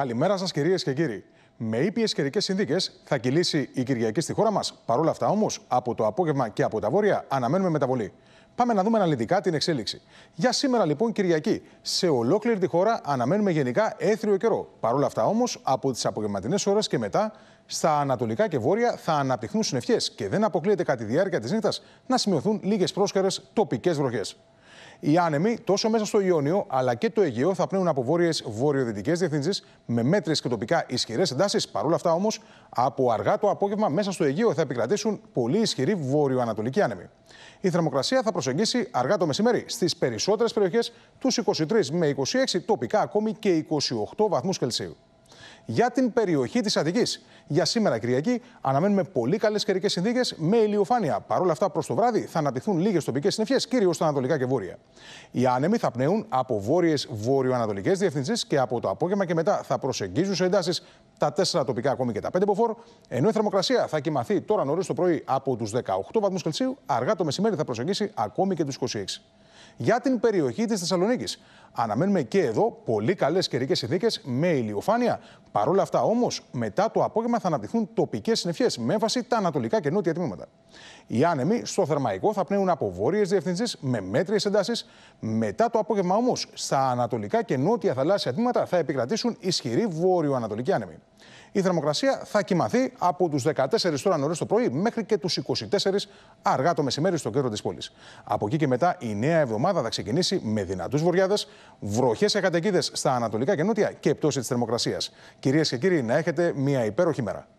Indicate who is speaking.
Speaker 1: Καλημέρα σας, κυρίες και κύριοι. Με ήπιες καιρικές συνθήκες θα κυλήσει η Κυριακή στη χώρα μας. Παρ' όλα αυτά, όμως, από το απόγευμα και από τα βόρεια αναμένουμε μεταβολή. Πάμε να δούμε αναλυτικά την εξέλιξη. Για σήμερα, λοιπόν, Κυριακή, σε ολόκληρη τη χώρα αναμένουμε γενικά έθριο καιρό. Παρ' όλα αυτά, όμως, από τις απογευματινές ώρες και μετά, στα ανατολικά και βόρεια θα αναπτυχθούν συννεφιές και δεν αποκλείεται κατά τη διάρκεια της νύχτας να σημειωθούν λίγες πρόσκαιρες τοπικές βροχές. Οι άνεμοι, τόσο μέσα στο Ιόνιο αλλά και το Αιγαίο, θα πνέουν από βόρειες βορειοδυτικές διευθύνσεις με μέτρες και τοπικά ισχυρές εντάσεις. Παρ' όλα αυτά όμως, από αργά το απόγευμα μέσα στο Αιγαίο θα επικρατήσουν πολύ ισχυροί άνεμοι. Η θερμοκρασία θα προσεγγίσει αργά το μεσημέρι στις περισσότερες περιοχές τους 23 με 26, τοπικά ακόμη και 28 βαθμούς Κελσίου για την περιοχή της Αττικής. Για σήμερα, Κυριακή, αναμένουμε πολύ καλές καιρικές συνθήκες με ηλιοφάνεια. Παρ' όλα αυτά, προς το βράδυ θα αναπτυχθούν λίγες τοπικές συννεφιές, κυρίως στα ανατολικά και βόρεια. Οι άνεμοι θα πνέουν από βόρειες βόρειο-ανατολικέ διευθύνσεις και από το απόγευμα και μετά θα προσεγγίζουν σε εντάσεις τα τέσσερα τοπικά ακόμη και τα πέντε ποφόρ. ενώ η θερμοκρασία θα κοιμαθεί τώρα νωρίς το πρωί από τους 18 βαθμούς Κελσίου, αργά το μεσημέρι θα προσεγγίσει ακόμη και τους 26 για την περιοχή της Θεσσαλονίκης. Αναμένουμε και εδώ πολύ καλές καιρικέ συνθήκες με ηλιοφάνεια. Παρ' όλα αυτά, όμως, μετά το απόγευμα θα αναπτυχθούν τοπικές συννεφιές με έμφαση τα ανατολικά και νότια τμήματα. Οι άνεμοι στο θερμαϊκό θα πνέουν από βόρειες διευθύνσεις με μέτριες εντάσεις. Μετά το απόγευμα, όμως, στα ανατολικά και νότια θαλάσσια τμήματα θα επικρατήσουν ισχυροί βόρειο-ανατολικοί άνεμοι. Η θερμοκρασία θα κοιμαθεί από τους 14 τώρα νωρίς το πρωί μέχρι και τους 24 αργά το μεσημέρι στο κέντρο της πόλης. Από εκεί και μετά η νέα εβδομάδα θα ξεκινήσει με δυνατούς βορειάδε, βροχές και καταιγίδες στα ανατολικά και νότια και πτώση της θερμοκρασίας. Κυρίες και κύριοι, να έχετε μια υπέροχη μέρα.